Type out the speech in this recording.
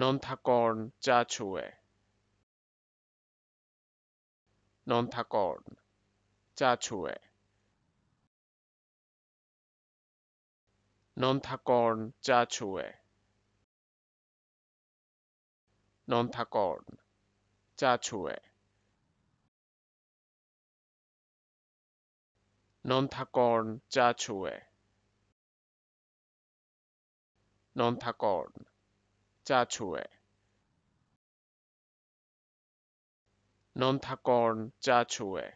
non-tacón 자초에 non-tacón 자초에 non-tacón 자초에 non-tacón 자초에 non-tacón 자초에 non-tacón Chatsue. Nontakon Chatsue.